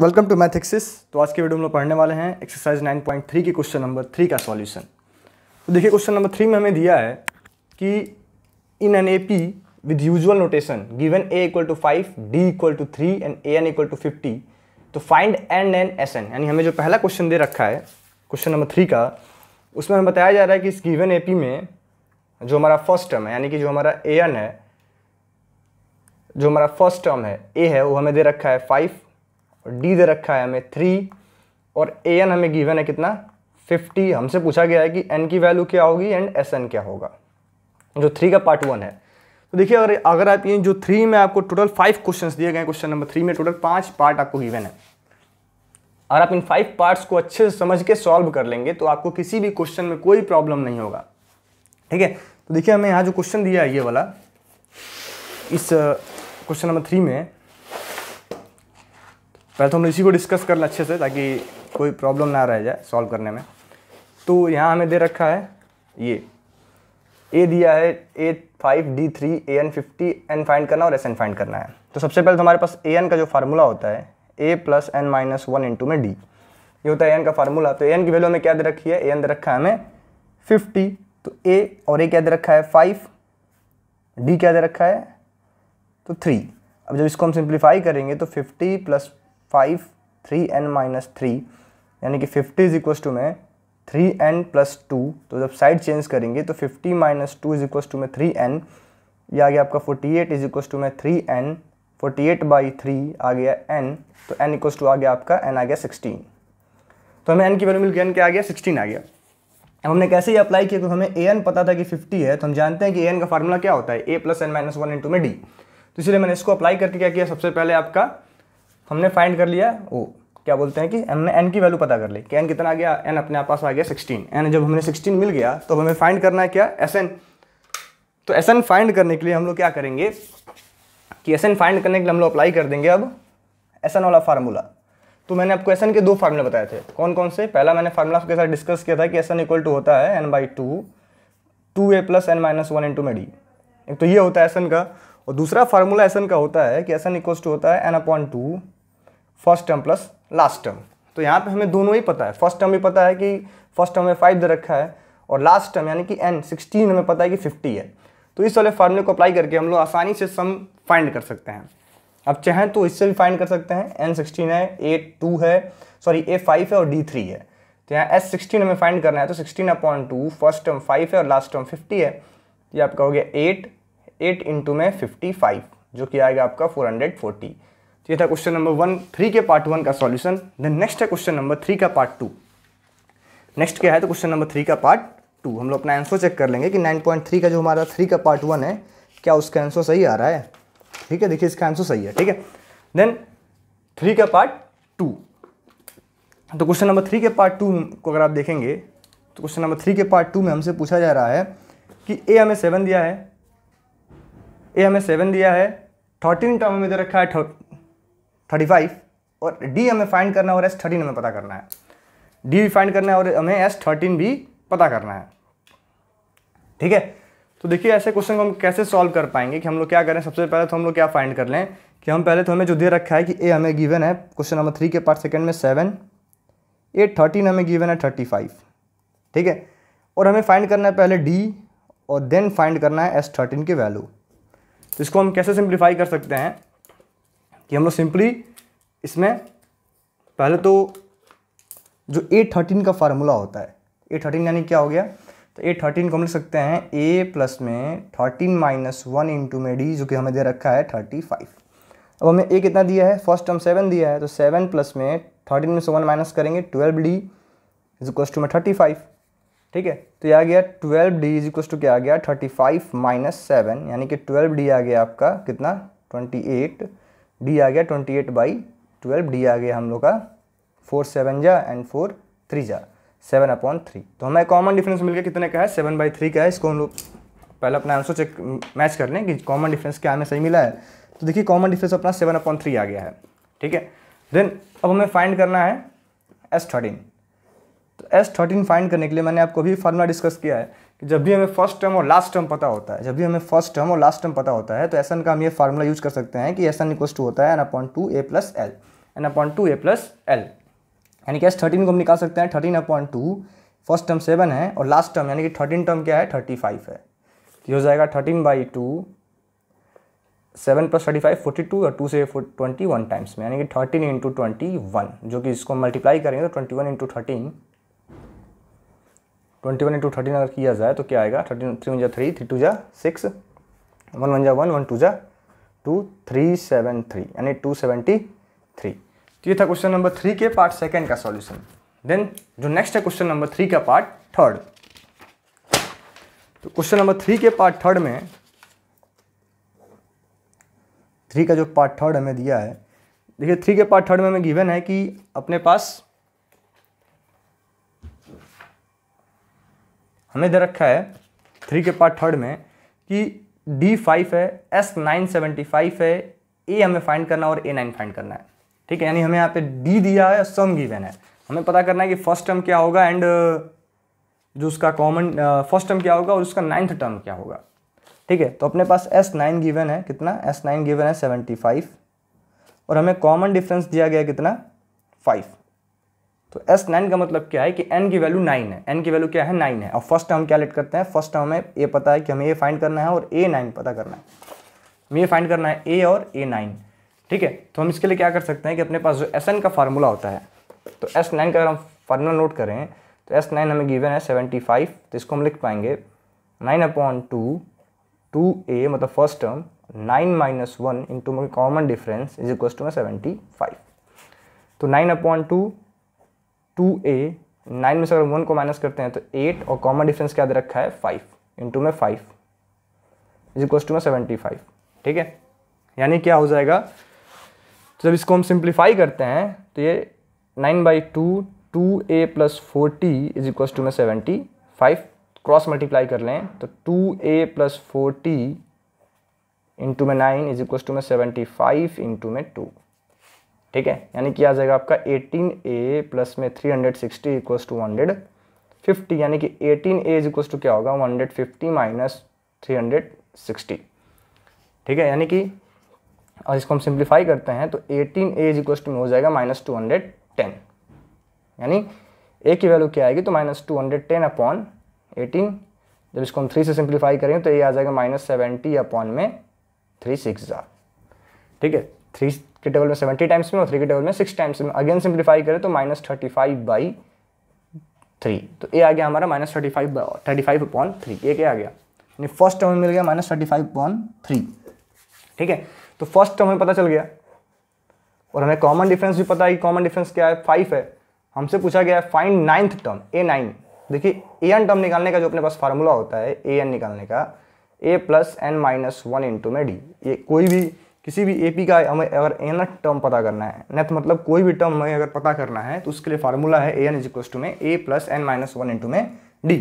welcome to math axis तो आज के वीडियो में लोग पढ़ने वाले हैं एक्सरसाइज 9.3 के क्वेश्चन नंबर थ्री का सॉल्यूशन तो देखिए क्वेश्चन नंबर थ्री में हमें दिया है कि in an A P with usual notation given A equal to five D equal to three and A N equal to fifty तो find N and S N यानी हमें जो पहला क्वेश्चन दे रखा है क्वेश्चन नंबर थ्री का उसमें हमें बताया जा रहा है कि इस गिवन ए पी में जो हमारा फर्स्ट टर्म है यानी कि जो हमारा ए एन है जो हमारा फर्स्ट टर्म है ए है वो हमें दे रखा है फाइव और डी दे रखा है हमें थ्री और ए एन हमें गिवन है कितना फिफ्टी हमसे पूछा गया है कि एन की वैल्यू क्या होगी एंड एस एन क्या होगा जो थ्री का पार्ट वन है तो देखिए अगर अगर आप ये जो थ्री में आपको टोटल फाइव क्वेश्चंस दिए गए क्वेश्चन नंबर थ्री में टोटल पांच पार्ट आपको गिवन है अगर आप इन फाइव पार्ट्स को अच्छे से समझ के सॉल्व कर लेंगे तो आपको किसी भी क्वेश्चन में कोई प्रॉब्लम नहीं होगा ठीक है तो देखिए हमें यहाँ जो क्वेश्चन दिया है ये वाला इस क्वेश्चन नंबर थ्री में पहले तो हम इसी को डिस्कस कर लें अच्छे से ताकि कोई प्रॉब्लम ना रह जाए सॉल्व करने में तो यहाँ हमें दे रखा है ये ए दिया है A five D three A N fifty N find करना और एस एन फाइंड करना है तो सबसे पहले तो हमारे पास ए एन का जो फार्मूला होता है A plus N minus one into में डी ये होता है एन का फार्मूला तो ए एन की वैल्यू हमें क्या दे रखी है ए एन दे रखा है हमें फिफ्टी तो ए और ए क्या दे रखा है फाइव डी क्या दे रखा है तो थ्री अब जब इसको हम सिंप्लीफाई करेंगे तो fifty plus five three N minus three यानी कि फिफ्टी इज इक्व टू में थ्री एन प्लस टू तो जब साइड चेंज करेंगे तो fifty minus two is equal to में थ्री एन ये आ गया आपका forty eight is equal to में three N forty eight by three आ गया एन तो एन इक्वस टू आ गया आपका एन आ गया सिक्सटीन तो हमें एन की वैल्यू मिल गया एन क्या आ गया सिक्सटीन आ गया अब हमने कैसे ये अप्लाई किया क्योंकि तो हमें ए एन पता था कि फिफ्टी है तो हम जानते हैं कि ए एन का फार्मूला क्या होता है A plus N minus one into में डी तो इसलिए मैंने इसको अप्लाई करके क्या किया सबसे पहले आपका हमने फाइंड कर लिया ओ क्या बोलते हैं कि हमने एन की वैल्यू पता कर ली कि एन कितना आ गया एन अपने आप पास आ गया सिक्सटीन एन जब हमें सिक्सटीन मिल गया तो हमें फाइंड करना है क्या एस एन तो एस एन फाइंड करने के लिए हम लोग क्या करेंगे कि एस एन फाइंड करने के लिए हम लोग अप्लाई कर देंगे अब एस एन वाला फार्मूला तो मैंने आपको एस एन के दो फार्मूले बताए थे कौन कौन से पहला मैंने फार्मूला आपके साथ डिस्कस किया था कि एस एन इक्वल टू होता है N by two two A plus N minus one into मेडी तो ये होता है एस एन का और दूसरा फार्मूला एस एन का होता है कि एस एन टू होता है N upon two first term plus last term तो यहाँ पे हमें दोनों ही पता है फर्स्ट टर्म भी पता है कि फर्स्ट टर्म में फाइव दे रखा है और लास्ट टर्म यानी कि एन सिक्सटीन हमें पता है कि फिफ्टी है तो इस वाले फार्मूले को अप्लाई करके हम लोग आसानी से सम फाइंड कर सकते हैं अब चाहें तो इससे भी फाइंड कर सकते हैं एन सिक्सटीन है ए टू है सॉरी ए फाइव है और डी थ्री है तो यहाँ एस सिक्सटीन हमें फाइंड करना है तो sixteen upon two first term five है और लास्ट टर्म फिफ्टी है ये आपका हो गया एट एट इंटू में फिफ्टी फाइव जो कि आएगा आपका फोर हंड्रेड फोर्टी तो ये था क्वेश्चन नंबर वन थ्री के पार्ट वन का सॉल्यूशन देन नेक्स्ट है क्वेश्चन नंबर थ्री का पार्ट टू नेक्स्ट क्या है तो क्वेश्चन नंबर थ्री का पार्ट टू हम लोग अपना आंसर चेक कर लेंगे कि नाइन पॉइंट थ्री का जो हमारा थ्री का पार्ट वन है क्या उसका आंसर सही आ रहा है ठीक है देखिए इसका आंसर सही है ठीक है देन थ्री का पार्ट टू तो क्वेश्चन नंबर थ्री के पार्ट टू को अगर आप देखेंगे तो क्वेश्चन नंबर थ्री के पार्ट टू में हमसे पूछा जा रहा है कि ए हमें सेवन दिया है ए हमें सेवन दिया है थर्टीन टर्म हमें दे रखा है थर्टी फाइव और डी हमें फाइंड करना है और एस थर्टीन हमें पता करना है डी भी फाइंड करना है और हमें एस थर्टीन भी पता करना है ठीक है तो देखिए ऐसे क्वेश्चन को हम कैसे सॉल्व कर पाएंगे कि हम लोग क्या करें सबसे पहले तो हम लोग क्या फाइंड कर लें कि हम पहले तो हमें जो दे रखा है कि ए हमें गिवन है क्वेश्चन नंबर थ्री के पार्ट सेकंड में सेवन ए थर्टीन हमें गिवन है थर्टी फाइव ठीक है और हमें फाइंड करना है पहले डी और देन फाइंड करना है एस थर्टीन की वैल्यू तो इसको हम कैसे सिंप्लीफाई कर सकते हैं कि हम लोग सिंपली इसमें पहले तो जो ए थर्टीन का फार्मूला होता है ए थर्टीन यानी क्या हो गया तो ए थर्टीन को हम लिख सकते हैं ए प्लस में थर्टीन माइनस वन इंटू में डी जो कि हमें दे रखा है थर्टी फाइव अब हमें ए कितना दिया है फर्स्ट टर्म सेवन दिया है तो सेवन प्लस में थर्टीन में से वन माइनस करेंगे twelve D is equals to में थर्टी फाइव ठीक है तो यह आ गया twelve D is equals to क्या आ गया थर्टी फाइव माइनस सेवन यानी कि ट्वेल्व डी आ गया आपका कितना ट्वेंटी एट डी आ गया twenty eight by twelve D आ गया हम लोग का फोर सेवन जा एंड फोर थ्री जा सेवन अपॉन थ्री तो हमें कॉमन डिफरेंस मिल गया कितने का है सेवन बाई थ्री का है इसको हम लोग पहले अपना आंसर चेक मैच कर लें कि कॉमन डिफरेंस क्या हमें सही मिला है तो देखिए कॉमन डिफरेंस अपना सेवन अपॉन थ्री आ गया है ठीक है देन अब हमें फाइंड करना है एस थर्टीन तो एस थर्टीन फाइंड करने के लिए मैंने आपको भी फार्मूला डिस्कस किया है कि जब भी हमें फर्स्ट टर्म और लास्ट टर्म पता होता है जब भी हमें फर्स्ट टर्म और लास्ट टर्म पता होता है तो एस का हम ये फार्मूला यूज कर सकते हैं कि एस एन इक्वस टू होता है एन अपॉइंट टू ए plus L N upon two ए प्लस एल यानी कि एस थर्टीन को हम निकाल सकते हैं thirteen upon two first term seven है और लास्ट टर्म यानी कि थर्टीन टर्म क्या है थर्टी फाइव है ये हो जाएगा thirteen by two seven plus thirty five forty two और टू से ट्वेंटी वन टाइम्स में यानी कि थर्टीन इंटू ट्वेंटी वन जो कि इसको मल्टीप्लाई करेंगे तो twenty one into thirteen twenty one into thirteen अगर किया जाए तो क्या आएगा थर्टीन थ्री वन जा थ्री थ्री टू जा सिक्स वन वन जा वन वन टू जा टू थ्री सेवन थ्री यानी टू सेवेंटी थ्री तो ये था क्वेश्चन नंबर थ्री के पार्ट सेकेंड का सॉल्यूशन देन जो नेक्स्ट है क्वेश्चन नंबर थ्री का पार्ट थर्ड तो क्वेश्चन नंबर थ्री के पार्ट थर्ड में थ्री का जो पार्ट थर्ड हमें दिया है देखिए थ्री के पार्ट थर्ड में हमें गिवन है कि अपने पास हमें दे रखा है थ्री के पार्ट थर्ड में कि डी फाइव है एस नाइन सेवेंटी फाइव है ए हमें फाइंड करना है और ए नाइन फाइंड करना है ठीक है यानी हमें यहाँ पे डी दिया है सम गिवन है हमें पता करना है कि फर्स्ट टर्म क्या होगा एंड uh, जो उसका कॉमन फर्स्ट टर्म क्या होगा और उसका नाइन्थ टर्म क्या होगा ठीक है तो अपने पास एस नाइन गिवन है कितना एस नाइन गिवन है सेवेंटी फाइव और हमें कॉमन डिफरेंस दिया गया कितना फाइव तो एस नाइन का मतलब क्या है कि एन की वैल्यू नाइन है एन की वैल्यू क्या है नाइन है और फर्स्ट टर्म क्या लेट करते हैं फर्स्ट हमें ए पता है कि हमें ए फाइंड करना है और ए नाइन पता करना है हमें ये फाइंड करना है ए और ए नाइन ठीक है तो हम इसके लिए क्या कर सकते हैं कि अपने पास जो एस एन का फार्मूला होता है तो एस नाइन का अगर हम फार्मूला नोट करें तो एस नाइन हमें गिवन है सेवेंटी फाइव तो इसको हम लिख पाएंगे nine upon two two A मतलब first term nine minus one into common difference is equal to seventy five तो nine upon two two A nine में से अगर वन को माइनस करते हैं तो एट और कॉमन डिफरेंस क्या दे रखा है फाइव इंटू में फाइव इज इक्वल्स टू में सेवेंटी फाइव ठीक है यानी क्या हो जाएगा तो जब इसको हम सिंप्लीफाई करते हैं तो ये nine by two two A plus forty is equals to में सेवेंटी फाइव क्रॉस मल्टीप्लाई कर लें तो टू ए प्लस फोर्टी इंटू में नाइन इज इक्वल टू में सेवेंटी फाइव इंटू में टू ठीक है यानी कि आ जाएगा आपका एटीन ए प्लस में 360 hundred sixty equals to hundred fifty यानी कि eighteen A is equals to क्या होगा 150 hundred fifty minus three hundred sixty ठीक है यानी कि और इसको हम सिंप्लीफाई करते हैं तो eighteen A is equals to में हो जाएगा माइनस टू हंड्रेड टेन यानी ए की वैल्यू क्या आएगी तो minus two hundred ten upon eighteen जब इसको हम थ्री से सिंप्लीफाई करेंगे तो ये आ जाएगा माइनस सेवेंटी अपॉन में थ्री सिक्स ज़ार ठीक है थ्री के टेबल में सेवेंटी टाइम्स में और थ्री के टेबल में सिक्स टाइम्स में अगेन सिंप्लीफाई करें तो minus thirty five by three तो ए आ गया हमारा minus thirty five thirty five point three A क्या आ गया यानी फर्स्ट टर्म में मिल गया minus thirty five point three ठीक है तो फर्स्ट टर्म में पता चल गया और हमें कॉमन डिफरेंस भी पता है कि कॉमन डिफरेंस क्या है फाइव है हमसे पूछा गया है find ninth term A nine देखिए ए एन टर्म निकालने का जो अपने पास फार्मूला होता है ए एन निकालने का A plus N minus one into में डी ये कोई भी किसी भी ए का हमें अगर एन टर्म पता करना है नेथ मतलब कोई भी टर्म हमें अगर पता करना है तो उसके लिए फार्मूला है A N is equal to में A plus N minus one into में डी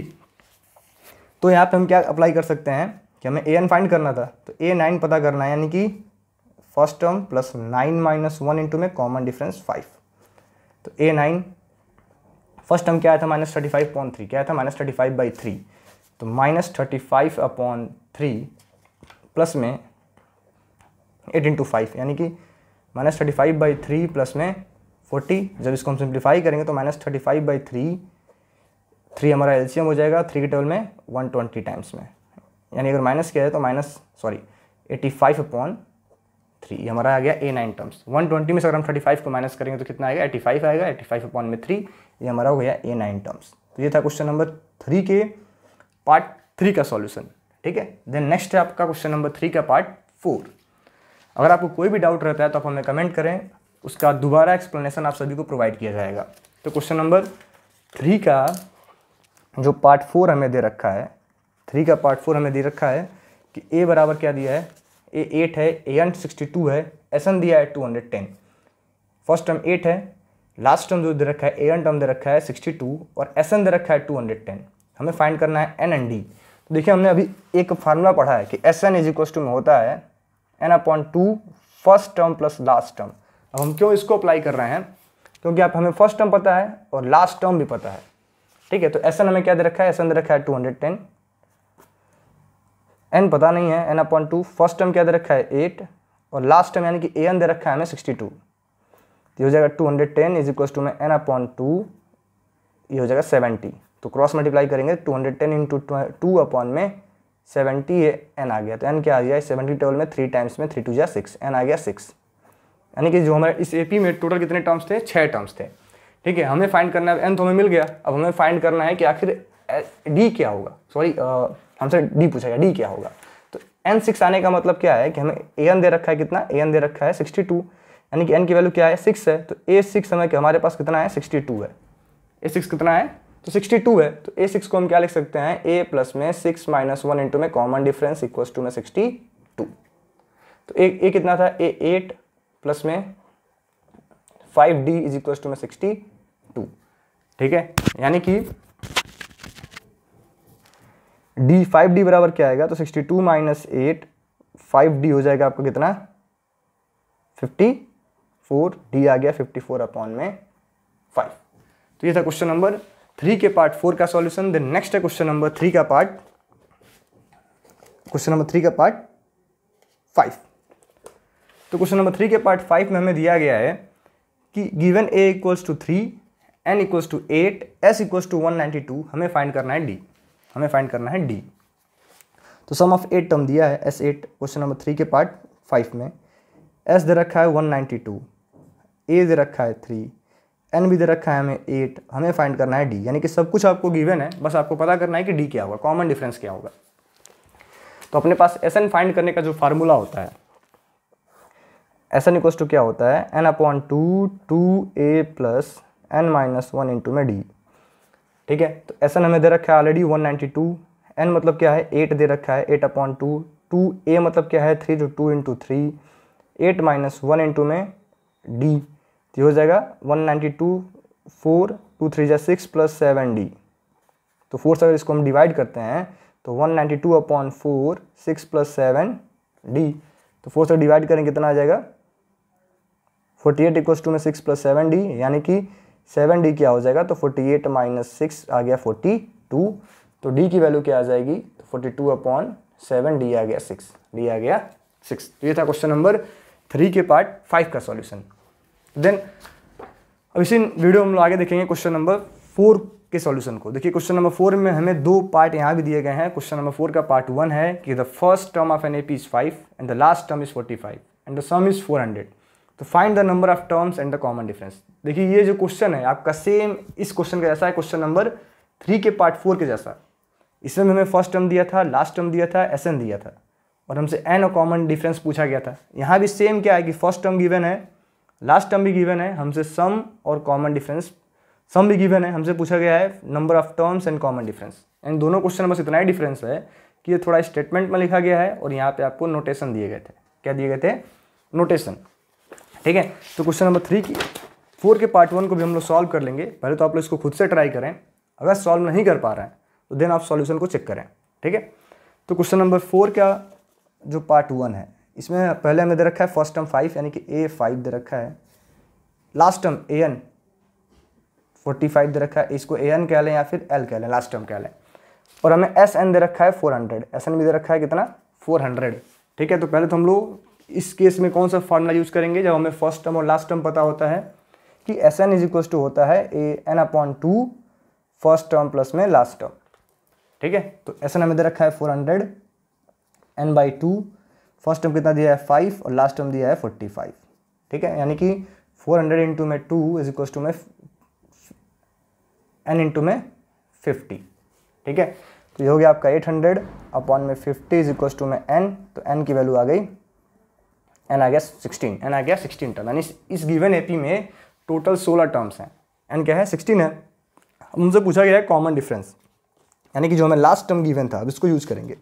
तो यहाँ पे हम क्या अप्लाई कर सकते हैं कि हमें ए एन फाइंड करना था तो ए नाइन पता करना है यानी कि first term plus nine minus one into में कॉमन डिफरेंस फाइव तो ए नाइन फर्स्ट टर्म क्या था minus thirty five point three क्या था minus thirty five by three तो minus thirty five upon three plus में एट इंटू फाइव यानी कि minus thirty five by three plus में फोर्टी जब इसको हम सिंप्लीफाई करेंगे तो minus thirty five by three three हमारा एल्शियम हो जाएगा थ्री के टेबल में वन ट्वेंटी टाइम्स में यानी अगर माइनस किया जाए तो minus sorry eighty five upon three हमारा आ गया A nine terms one twenty में से अगर हम थर्टी फाइव को माइनस करेंगे तो कितना आएगा एटी फाइव आएगा एटी फाइव अपॉन में थ्री ये हमारा हो गया ए नाइन टर्म्स तो ये था क्वेश्चन नंबर थ्री के पार्ट थ्री का सॉल्यूशन ठीक है देन नेक्स्ट है आपका क्वेश्चन नंबर थ्री का पार्ट फोर अगर आपको कोई भी डाउट रहता है तो आप हमें कमेंट करें उसका दोबारा एक्सप्लेनेशन आप सभी को प्रोवाइड किया जाएगा तो क्वेश्चन नंबर थ्री का जो पार्ट फोर हमें दे रखा है थ्री का पार्ट फोर हमें दे रखा है कि ए बराबर क्या दिया है ए एट है ए एन सिक्सटी टू है एस एन दिया है two hundred ten first term eight है लास्ट टर्म जो दे रखा है ए एन टर्म दे रखा है सिक्सटी टू और एस एन दे रखा है टू हंड्रेड टेन हमें फाइंड करना है एन एन डी तो देखिए हमने अभी एक फार्मूला पढ़ा है कि S N is equals to में होता है N upon two first term plus last term अब हम क्यों इसको अप्लाई कर रहे हैं क्योंकि आप हमें फर्स्ट टर्म पता है और लास्ट टर्म भी पता है ठीक है तो एस हमें क्या दे रखा है एस दे रखा है टू हंड्रेड टेन एन पता नहीं है N upon two first term क्या दे रखा है एट और लास्ट टर्म यानी कि ए एन दे रखा है हमें सिक्सटी टू ये हो जाएगा two hundred ten is equal to में एन अपॉन टू ये हो जाएगा सेवेंटी तो क्रॉस मल्टीप्लाई करेंगे two hundred ten into two upon में सेवेंटी एन आ गया तो एन क्या आ गया सेवेंटी ट्वेल्व में थ्री टाइम्स में थ्री टू जै सिक्स एन आ गया सिक्स यानी कि जो हमारे इस ए पी में टोटल कितने टर्म्स थे छः टर्म्स थे ठीक है हमें फाइंड करना है एन तो हमें मिल गया अब हमें फाइंड करना है कि आखिर डी क्या होगा सॉरी हमसे डी पूछा गया डी क्या होगा तो एन सिक्स आने का मतलब क्या है कि हमें ए एन दे रखा है कितना ए एन दे रखा है सिक्सटी टू यानी कि एन की वैल्यू क्या है सिक्स है तो ए सिक्स हमें हमारे पास कितना है सिक्सटी टू है ए सिक्स कितना है तो 62 है तो ए सिक्स को हम क्या लिख सकते हैं ए प्लस में सिक्स माइनस वन इंटू में कॉमन डिफरेंस इक्व टू में सिक्सटी टू तो ए ए कितना था ए एट प्लस में five D is equal to में सिक्सटी टू ठीक है यानी कि डी फाइव डी बराबर क्या आएगा तो sixty two minus eight five D हो जाएगा आपको कितना फिफ्टी फोर डी आ गया फिफ्टी फोर अपॉन में फाइव तो ये था क्वेश्चन नंबर थ्री के पार्ट फोर का सॉल्यूशन देन नेक्स्ट है क्वेश्चन नंबर थ्री का पार्ट क्वेश्चन नंबर थ्री का पार्ट फाइव तो क्वेश्चन नंबर थ्री के पार्ट फाइव में हमें दिया गया है कि given A equals to three N equals to eight S equals to one ninety two हमें फाइंड करना है डी हमें फाइंड करना है डी तो सम ऑफ एट टर्म दिया है S eight question number three के पार्ट फाइव में एस दे रखा है वन नाइन्टी टू ए दे रखा है थ्री एन भी दे रखा है हमें एट हमें फाइंड करना है डी यानी कि सब कुछ आपको गिवन है बस आपको पता करना है कि डी क्या होगा कॉमन डिफरेंस क्या होगा तो अपने पास एस एन फाइंड करने का जो फार्मूला होता है एस एन इक्वस टू क्या होता है एन अपॉन टू टू ए plus N minus one into में डी ठीक है तो एस एन हमें दे रखा है already one ninety two N मतलब क्या है एट दे रखा है eight upon two two A मतलब क्या है थ्री जो two into three eight minus one into में डी तो हो जाएगा one ninety two four two three जै सिक्स प्लस सेवन डी तो फोर से अगर इसको हम डिवाइड करते हैं तो one ninety two upon four six plus seven D तो फोर से डिवाइड करेंगे कितना आ जाएगा फोर्टी एट इक्वस टू में सिक्स प्लस सेवन डी यानी कि सेवन डी क्या हो जाएगा तो फोर्टी एट माइनस सिक्स आ गया फोर्टी टू तो डी की वैल्यू क्या आ जाएगी तो forty two upon seven D आ गया सिक्स डी आ गया सिक्स तो ये था क्वेश्चन नंबर थ्री के पार्ट फाइव का सॉल्यूशन देन अब इसी वीडियो हम लोग आगे देखेंगे क्वेश्चन नंबर फोर के सॉल्यूशन को देखिए क्वेश्चन नंबर फोर में हमें दो पार्ट यहाँ भी दिए गए हैं क्वेश्चन नंबर फोर का पार्ट वन है कि the first term of an A P is five and the last term is forty five and the sum is four hundred तो find the number of terms and the common difference देखिए ये जो question है आपका same इस question का जैसा है क्वेश्चन नंबर थ्री के पार्ट फोर के जैसा इसमें हमें फर्स्ट टर्म दिया था लास्ट टर्म दिया था एस दिया था और हमसे एन और कॉमन डिफरेंस पूछा गया था यहाँ भी सेम क्या है कि फर्स्ट टर्म गिवन है लास्ट टर्म भी गिवन है हमसे सम और कॉमन डिफरेंस सम भी गिवन है हमसे पूछा गया है number of terms and common difference and दोनों क्वेश्चन बस इतना ही डिफरेंस है कि ये थोड़ा स्टेटमेंट में लिखा गया है और यहाँ पे आपको नोटेशन दिए गए थे क्या दिए गए थे नोटेशन ठीक है तो क्वेश्चन नंबर थ्री की फोर के पार्ट वन को भी हम लोग सॉल्व कर लेंगे पहले तो आप लोग इसको खुद से ट्राई करें अगर सॉल्व नहीं कर पा रहे हैं तो देन आप सॉल्यूशन को चेक करें ठीक है तो क्वेश्चन नंबर फोर का जो पार्ट वन है इसमें पहले हमें दे रखा है फर्स्ट टर्म फाइव यानी कि ए फाइव दे रखा है last term A N forty five दे रखा है इसको ए एन कह लें या फिर एल कह लें लास्ट टर्म कह लें और हमें एस एन दे रखा है फोर हंड्रेड एस एन भी दे रखा है कितना फोर हंड्रेड ठीक है तो पहले तो हम लोग इस केस में कौन सा फार्मूला यूज़ करेंगे जब हमें फर्स्ट टर्म और लास्ट टर्म पता होता है कि S N is equal to होता है A N upon two first term plus में लास्ट टर्म ठीक है तो एस एन हमें दे रखा है four hundred N by two first term कितना दिया है फाइव और लास्ट टर्म दिया है फोर्टी फाइव ठीक है यानी कि फोर हंड्रेड इंटू में टू इज इक्वल टू में एन इंटू में फिफ्टी ठीक है तो ये हो गया आपका एट हंड्रेड अपॉन में फिफ्टी इज इक्वल टू में एन तो एन की वैल्यू आ गई एन आ गया सिक्सटीन एन आ गया सिक्सटीन टर्म यानी इस गिवन पी में टोटल सोलह टर्म्स हैं एन क्या है सिक्सटीन है उनसे पूछा गया है कॉमन डिफरेंस यानी कि जो हमें लास्ट टर्म गिवन था अब इसको यूज करेंगे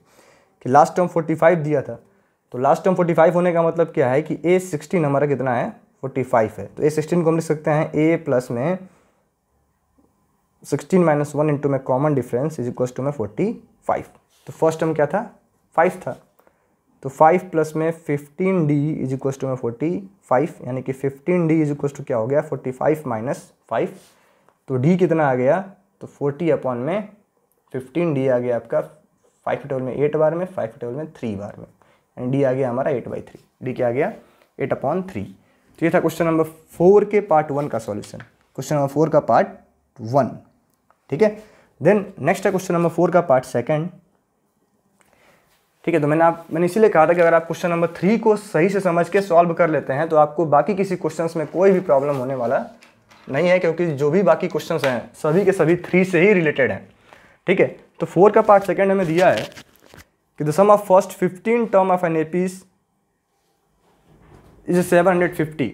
कि लास्ट टर्म फोर्टी फाइव दिया था तो लास्ट टर्म 45 होने का मतलब क्या है कि ए सिक्सटीन हमारा कितना है 45 है तो ए सिक्सटीन को हम लिख सकते हैं ए प्लस में सिक्सटीन माइनस वन इंटू में common difference is equal to में फोर्टी फाइव तो फर्स्ट टर्म क्या था फाइव था तो फाइव प्लस में fifteen D is equal to में फोर्टी फाइव यानी कि fifteen D is equal to क्या हो गया फोर्टी फाइव माइनस फाइव तो डी कितना आ गया तो फोर्टी अपॉन में फिफ्टीन डी आ गया आपका फाइव टेबल में एट बार में फाइव टेबल में थ्री बार में एंड डी आ गया हमारा एट बाई थ्री डी क्या आ गया एट अपॉन थ्री तो ये था क्वेश्चन नंबर फोर के पार्ट वन का सॉल्यूशन क्वेश्चन नंबर फोर का पार्ट वन ठीक है देन नेक्स्ट है क्वेश्चन नंबर फोर का पार्ट सेकेंड ठीक है तो मैंने आप मैंने इसीलिए कहा था कि अगर आप क्वेश्चन नंबर थ्री को सही से समझ के सॉल्व कर लेते हैं तो आपको बाकी किसी क्वेश्चन में कोई भी प्रॉब्लम होने वाला नहीं है क्योंकि जो भी बाकी क्वेश्चन हैं सभी के सभी थ्री से ही रिलेटेड हैं ठीक है तो फोर का पार्ट सेकेंड हमें दिया है कि the sum of first 15 A of is seven hundred 750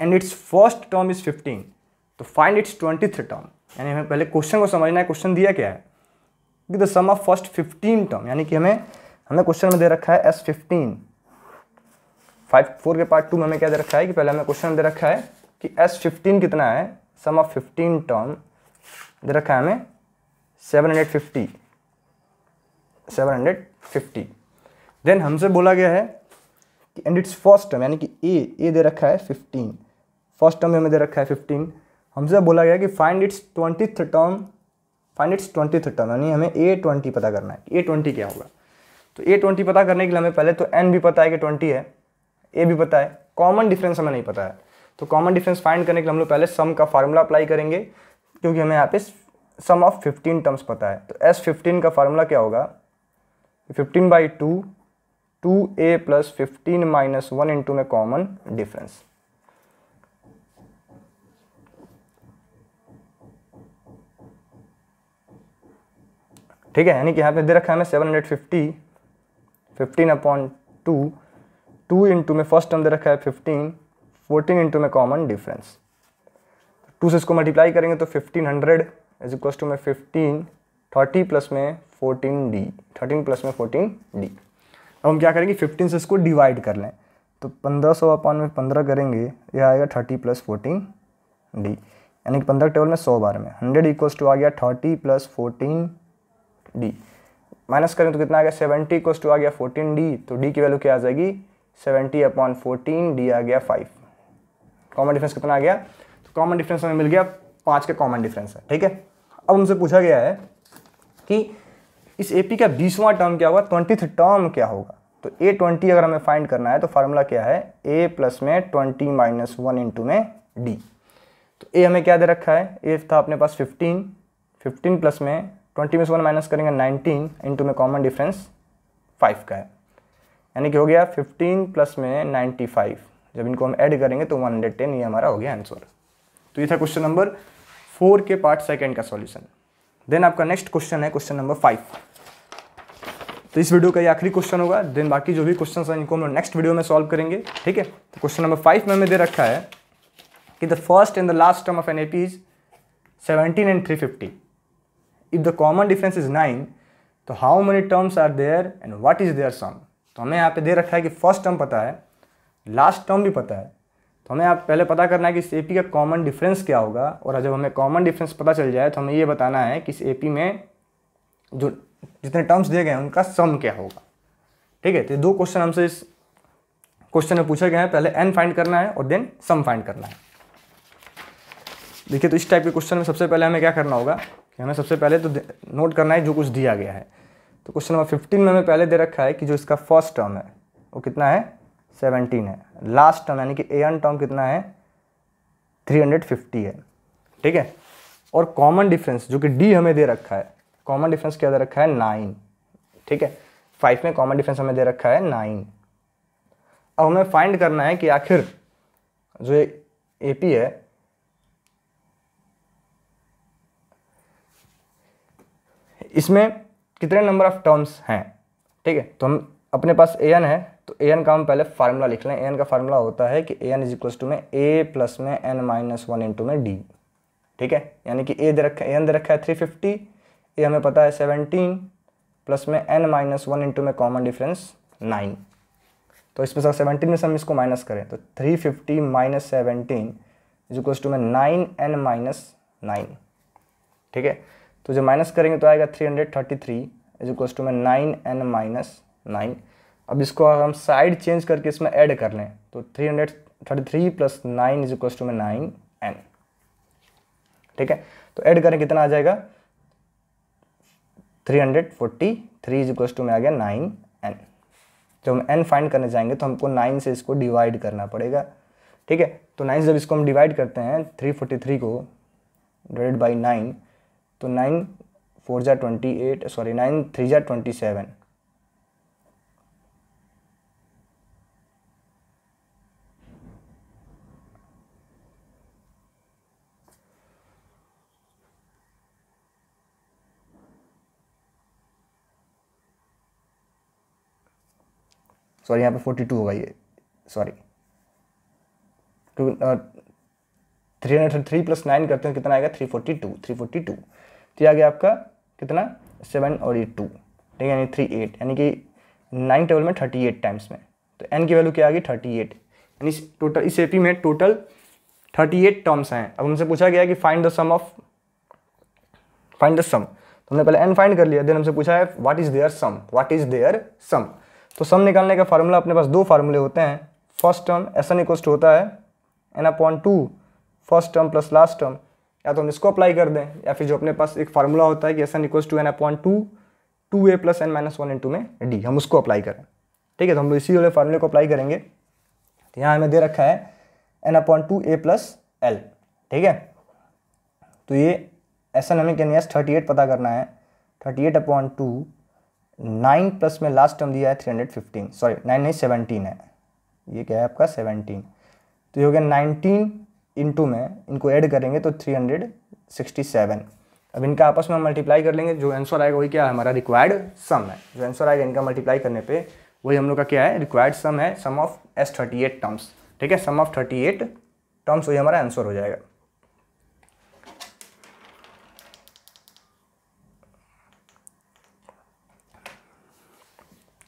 and its first term is 15 तो इट्स ट्वेंटी थ्री टर्म यानी हमें पहले क्वेश्चन को समझना है क्वेश्चन दिया क्या है कि the sum of first 15 term यानी कि हमें हमें क्वेश्चन में दे रखा है एस फिफ्टीन फाइव फोर के पार्ट टू में हमें क्या दे रखा है कि पहले हमें क्वेश्चन दे रखा है कि एस फिफ्टीन कितना है सम ऑफ फिफ्टीन टर्म दे रखा है हमें seven hundred fifty seven hundred fifty then हमसे बोला गया है कि एंड इट्स फर्स्ट टर्म यानी कि ए ए दे रखा है फिफ्टीन फर्स्ट टर्म हमें दे रखा है फिफ्टीन हमसे बोला गया कि find its twenty term find its twenty term यानी हमें ए ट्वेंटी पता करना है ए ट्वेंटी क्या होगा तो ए ट्वेंटी पता करने के लिए हमें पहले तो एन भी पता है कि ट्वेंटी है ए भी पता है कॉमन डिफरेंस हमें नहीं पता है तो कॉमन डिफरेंस फाइंड करने के लिए हम लोग पहले सम का फार्मूला अप्लाई करेंगे क्योंकि हमें यहाँ पे सम ऑफ फिफ्टीन टर्म्स पता है तो एस फिफ्टीन का फार्मूला क्या होगा fifteen by two two A plus fifteen minus one into में कॉमन डिफरेंस ठीक है यानी कि यहाँ पे दे रखा है हमें seven hundred fifty fifteen upon two two into में फर्स्ट टर्म दे रखा है फिफ्टीन फोर्टीन इंटू में कॉमन डिफरेंस टू से इसको मल्टीप्लाई करेंगे तो fifteen hundred is equal to में फिफ्टीन थर्टी प्लस में फोर्टीन डी थर्टीन प्लस में फोर्टीन डी अब हम क्या करेंगे फिफ्टीन से इसको डिवाइड कर लें तो पंद्रह सौ अपॉन में पंद्रह करेंगे यह आएगा थर्टी प्लस फोर्टीन डी यानी कि पंद्रह टेबल में सौ बार में हंड्रेड इक्वल्स टू आ गया thirty plus fourteen D minus करें तो कितना आ गया सेवेंटी इक्वल्स टू आ गया फोर्टीन डी तो डी की वैल्यू क्या आ जाएगी सेवेंटी अपॉन फोर्टीन डी आ गया फाइव कॉमन डिफरेंस कितना आ गया तो कॉमन डिफरेंस हमें मिल गया पाँच का कॉमन डिफरेंस है ठीक है अब उनसे पूछा गया है कि इस ए पी का बीसवां टर्म क्या होगा ट्वेंटी टर्म क्या होगा तो ए ट्वेंटी अगर हमें फाइंड करना है तो फार्मूला क्या है ए प्लस में ट्वेंटी माइनस वन इंटू में डी तो ए हमें क्या दे रखा है ए था अपने पास फिफ्टीन फिफ्टीन प्लस में ट्वेंटी में से वन माइनस करेंगे नाइनटीन इंटू में कॉमन डिफरेंस फाइव का है यानी कि हो गया फिफ्टीन प्लस में नाइन्टी फाइव जब इनको हम ऐड करेंगे तो वन हंड्रेड टेन ये हमारा हो गया आंसर तो ये था क्वेश्चन नंबर फोर के पार्ट सेकेंड का सॉल्यूशन देन आपका नेक्स्ट क्वेश्चन है क्वेश्चन नंबर फाइव तो इस वीडियो का ये आखिरी क्वेश्चन होगा देन बाकी जो भी क्वेश्चन हैं इनको हम लोग नेक्स्ट वीडियो में सॉल्व करेंगे ठीक है तो क्वेश्चन नंबर फाइव में हमें दे रखा है कि the first and the last term of an AP is seventeen and three fifty if the common difference is nine तो how many terms are there and what is their sum तो हमें यहाँ पे दे रखा है कि फर्स्ट टर्म पता है लास्ट टर्म भी पता है तो हमें आप पहले पता करना है कि इस ए का कॉमन डिफरेंस क्या होगा और जब हमें कॉमन डिफरेंस पता चल जाए तो हमें ये बताना है कि इस ए में जो जितने टर्म्स दिए गए हैं उनका सम क्या होगा ठीक है तो दो क्वेश्चन हमसे इस क्वेश्चन में पूछे गए हैं पहले एन फाइंड करना है और देन सम फाइंड करना है देखिए तो इस टाइप के क्वेश्चन में सबसे पहले हमें क्या करना होगा कि हमें सबसे पहले तो नोट करना है जो कुछ दिया गया है तो क्वेश्चन नंबर फिफ्टीन में हमें पहले दे रखा है कि जो इसका फर्स्ट टर्म है वो कितना है सेवनटीन है लास्ट टर्म यानी कि ए एन टर्म कितना है थ्री हंड्रेड फिफ्टी है ठीक है और कॉमन डिफरेंस जो कि डी हमें दे रखा है कॉमन डिफरेंस क्या दे रखा है नाइन ठीक है फाइव में कॉमन डिफरेंस हमें दे रखा है नाइन अब हमें फाइंड करना है कि आखिर जो ए पी है इसमें कितने नंबर ऑफ टर्म्स हैं ठीक है तो हम अपने पास ए एन है तो ए एन का हम पहले फार्मूला लिख लें ए एन का फार्मूला होता है कि A N is equal to में ए प्लस में एन माइनस वन इंटू में डी ठीक है यानी कि ए दे रखा ए एन दे रखा है थ्री फिफ्टी ए हमें पता है सेवनटीन प्लस में एन माइनस वन इंटू में कॉमन डिफरेंस नाइन तो इसमें सर सेवनटीन में से हम इसको माइनस करें तो three fifty minus seventeen is equal to में नाइन एन माइनस नाइन ठीक है तो जब माइनस करेंगे तो आएगा three hundred thirty three is equal to में नाइन एन माइनस नाइन अब इसको अगर हम साइड चेंज करके इसमें ऐड कर लें तो three hundred thirty three plus nine is equal to में नाइन एन ठीक है तो ऐड करें कितना आ जाएगा three hundred forty three is equal to में आ गया नाइन एन जब हम एन फाइंड करने जाएंगे तो हमको नाइन से इसको डिवाइड करना पड़ेगा ठीक है तो नाइन से जब इसको हम डिवाइड करते हैं थ्री फोर्टी थ्री को डिवाइड बाई नाइन तो नाइन फोर ज़ा twenty eight sorry nine three ज़ा ट्वेंटी सेवन सॉरी यहाँ पे फोर्टी टू होगा ये सॉरी क्योंकि three hundred three plus nine करते हैं कितना आएगा three forty two three forty two तो ये आ गया आपका कितना सेवन और ये टू ठीक है यानी थ्री एट यानी कि नाइन टेबल में थर्टी एट टाइम्स में तो एन की वैल्यू क्या आ गई थर्टी एट यानी टोटल इस एपी में टोटल थर्टी एट टर्म्स हैं अब हमसे पूछा गया कि find the sum of find the sum तो हमने पहले एन फाइंड कर लिया देन हमसे पूछा है what is their sum what is their sum तो सम निकालने का फार्मूला अपने पास दो फार्मूले होते हैं फर्स्ट टर्म एस एन इक्वस्ट होता है N upon two first term plus last term या तो हम इसको अप्लाई कर दें या फिर जो अपने पास एक फार्मूला होता है कि S n equals two n upon two two ए plus N minus one into में डी हम उसको अप्लाई करें ठीक है तो हम लोग इसी वाले फार्मूले को अप्लाई करेंगे तो यहाँ हमें दे रखा है एन अपॉन टू ए प्लस एल ठीक है तो ये एस एन हमें कहने थर्टी एट पता करना है thirty eight upon two nine plus में लास्ट टर्म दिया है three hundred fifteen sorry nine नहीं सेवनटीन है ये क्या है आपका सेवनटीन तो ये हो गया नाइनटीन इंटू में इनको ऐड करेंगे तो थ्री हंड्रेड सिक्सटी सेवन अब इनका आपस में हम मल्टीप्लाई कर लेंगे जो आंसर आएगा वही क्या है हमारा रिक्वायर्ड सम है जो आंसर आएगा इनका मल्टीप्लाई करने पे वही हम लोग का क्या है रिक्वायर्ड सम है sum of s thirty eight terms ठीक है sum of thirty eight terms वही हमारा आंसर हो जाएगा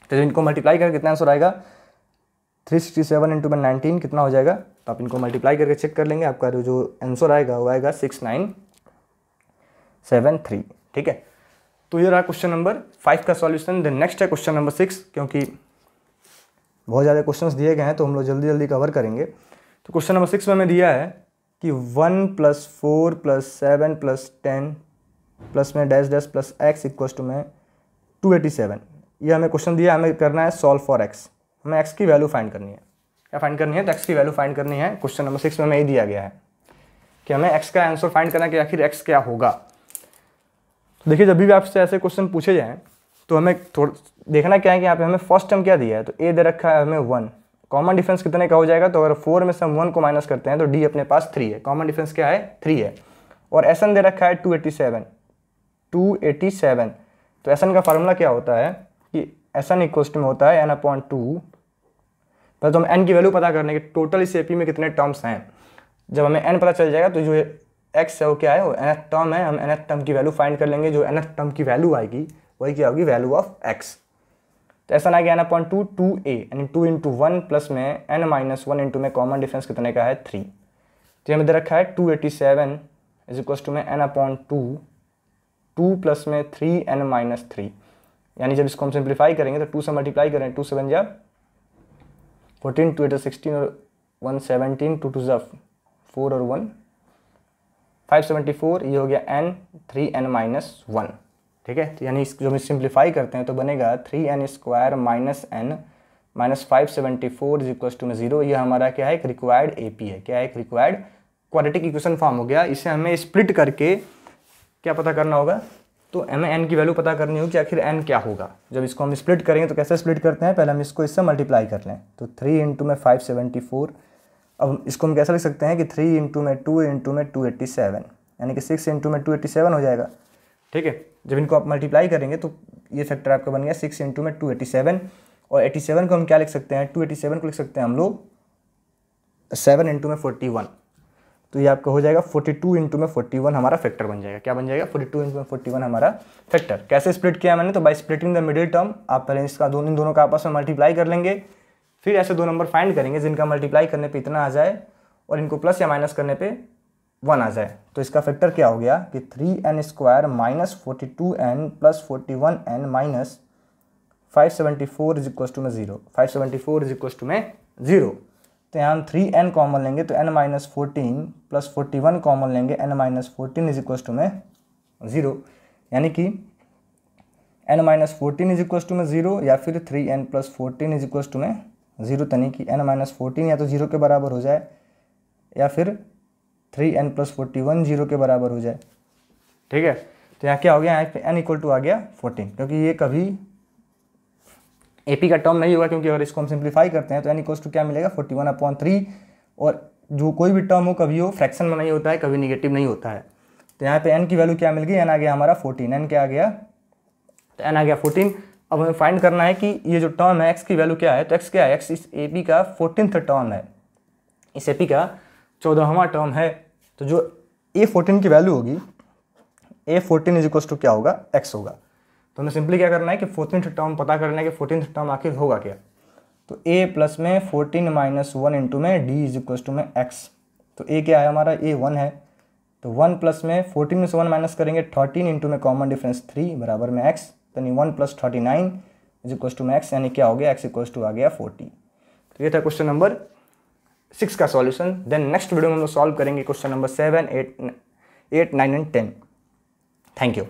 तो इनको मल्टीप्लाई करके कितना आंसर आएगा थ्री सिक्सटी सेवन इंटू में नाइनटीन कितना हो जाएगा तो आप इनको मल्टीप्लाई करके चेक कर लेंगे आपका जो आंसर आएगा वो आएगा सिक्स नाइन सेवन थ्री ठीक है तो ये रहा क्वेश्चन नंबर फाइव का सॉल्यूशन देन नेक्स्ट है क्वेश्चन नंबर सिक्स क्योंकि बहुत ज़्यादा क्वेश्चंस दिए गए हैं तो हम लोग जल्दी जल्दी कवर करेंगे तो क्वेश्चन नंबर सिक्स में हमें दिया है कि one plus four plus seven plus ten plus में dash dash plus x equal to में टू एटी सेवन ये हमें क्वेश्चन दिया हमें करना है सॉल्व फॉर एक्स हमें एक्स की वैल्यू फाइंड करनी है क्या फाइंड करनी है तो एक्स की वैल्यू फाइंड करनी है क्वेश्चन नंबर सिक्स में हमें ये दिया गया है कि हमें एक्स का आंसर फाइंड करना है कि आखिर एक्स क्या होगा तो देखिए जब भी आपसे ऐसे क्वेश्चन पूछे जाएँ तो हमें थोड़ा देखना क्या है कि यहाँ पे हमें फर्स्ट टर्म क्या दिया है तो ए दे रखा है हमें वन कॉमन डिफरेंस कितने का हो जाएगा तो अगर फोर में से हम वन को माइनस करते हैं तो डी अपने पास थ्री है कॉमन डिफरेंस क्या है थ्री है और एस दे रखा है two eighty seven two eighty seven तो एस का फार्मूला क्या होता है कि ऐसा नहीं क्वेश्चन में होता है एन अपॉइंट टू पहले तो हम एन की वैल्यू पता करने के टोटल इस ए पी में कितने टर्म्स हैं जब हमें एन पता चल जाएगा तो जो एक्स है वो क्या है वो एन टर्म है हम एन टर्म की वैल्यू फाइंड कर लेंगे जो एन टर्म की वैल्यू आएगी वही क्या होगी वैल्यू ऑफ एक्स तो ऐसा ना कि n upon two two a यानी टू इंटू वन प्लस में एन माइनस वन इंटू में कॉमन डिफरेंस कितने का है थ्री तो हमें दे रखा है two eighty seven is equals to में n upon two two plus में थ्री एन माइनस थ्री यानी जब इसको हम सिंप्लीफाई करेंगे तो टू से मल्टीप्लाई करें टू सेवन जब फोर्टीन टू एट सिक्सटीन और वन सेवनटीन टू टू जब फोर और वन फाइव सेवेंटी फोर ये हो गया n three N minus one ठीक है तो यानी इसको जब सिंप्लीफाई करते हैं तो बनेगा three n square minus n minus five seventy four is equal to में जीरो ये हमारा क्या है एक रिक्वायर्ड ए पी है क्या है एक रिक्वायर्ड क्वाड्रेटिक इक्वेशन फॉर्म हो गया इसे हमें स्प्लिट करके क्या पता करना होगा तो हमें एन की वैल्यू पता करनी होगी कि आखिर एन क्या होगा जब इसको हम स्प्लिट करेंगे तो कैसे स्प्लिट करते हैं पहले हम इसको इससे मल्टीप्लाई कर लें तो थ्री इंटू में फाइव सेवेंटी फोर अब इसको हम कैसे लिख सकते हैं कि थ्री इंटू में टू इंटू में टू एट्टी सेवन यानी कि सिक्स इंटू में टू एट्टी सेवन हो जाएगा ठीक है जब इनको आप मल्टीप्लाई करेंगे तो ये फैक्टर आपका बन गया सिक्स इंटू में टू एटी सेवन और एटी सेवन को हम क्या लिख सकते हैं टू एटी सेवन को लिख सकते हैं हम लोग सेवन इंटू में फोर्टी वन तो ये आपका हो जाएगा 42 टू इंटू में फोर्टी हमारा फैक्टर बन जाएगा क्या बन जाएगा 42 टू इंटू में फोर्टी हमारा फैक्टर कैसे स्प्लिट किया मैंने तो by splitting the middle term आप पहले इसका दोनों दोनों का आपस में मल्टीप्लाई कर लेंगे फिर ऐसे दो नंबर फाइंड करेंगे जिनका मल्टीप्लाई करने पर इतना आ जाए और इनको प्लस या माइनस करने पर वन आ जाए तो इसका फैक्टर क्या हो गया कि three n square minus forty two n plus forty one n minus five seventy four is equals to में zero five seventy four is equals to में जीरो तो यहाँ थ्री एन कॉमन लेंगे तो n minus fourteen plus forty one common लेंगे n minus fourteen is equals to में zero यानी कि n minus fourteen is equals to में ज़ीरो या फिर three N plus fourteen is equals to में ज़ीरो तनी कि एन माइनस फोर्टीन या तो ज़ीरो के बराबर हो जाए या फिर three N plus forty one zero के बराबर हो जाए ठीक है तो यहाँ क्या हो गया यहाँ पे एन इक्वल टू आ गया फोर्टीन क्योंकि ये कभी ए का टर्म नहीं होगा क्योंकि अगर इसको हम सिंप्लीफाई करते हैं तो एन इक्वल्स टू क्या मिलेगा फोर्टी वन अपॉन थ्री और जो कोई भी टर्म हो कभी हो फ्रैक्शन में नहीं होता है कभी निगेटिव नहीं होता है तो यहाँ पे एन की वैल्यू क्या मिल गई एन आ गया हमारा फोर्टीन एन क्या आ गया तो एन आ गया फोर्टीन अब हमें फाइंड करना है कि ये जो टर्म है एक्स की वैल्यू क्या है तो एक्स क्या है एक्स इस ए पी का फोर्टीनथ टर्म है इस ए पी का चौदहवा टर्म है तो जो ए फोर्टीन की वैल्यू होगी a fourteen is equals to क्या होगा एक्स होगा तो हमें सिंपली क्या करना है कि फोर्टीन टर्म पता करना है कि फोर्टीन टर्म आखिर होगा क्या तो ए प्लस में फोर्टीन माइनस वन इंटू में डी इज इक्वल टू में एक्स तो ए क्या है हमारा ए वन है तो वन प्लस में फोर्टीन में से वन माइनस करेंगे थर्टीन इंटू में कॉमन डिफरेंस थ्री बराबर में एक्स यानी one plus thirty nine is equal to में एक्स यानी क्या हो गया एक्स इक्वल टू आ गया फोर्टी तो ये था क्वेश्चन नंबर सिक्स का सॉल्यूशन देन नेक्स्ट वीडियो में हम लोग सॉल्व करेंगे question number seven eight eight nine and ten thank you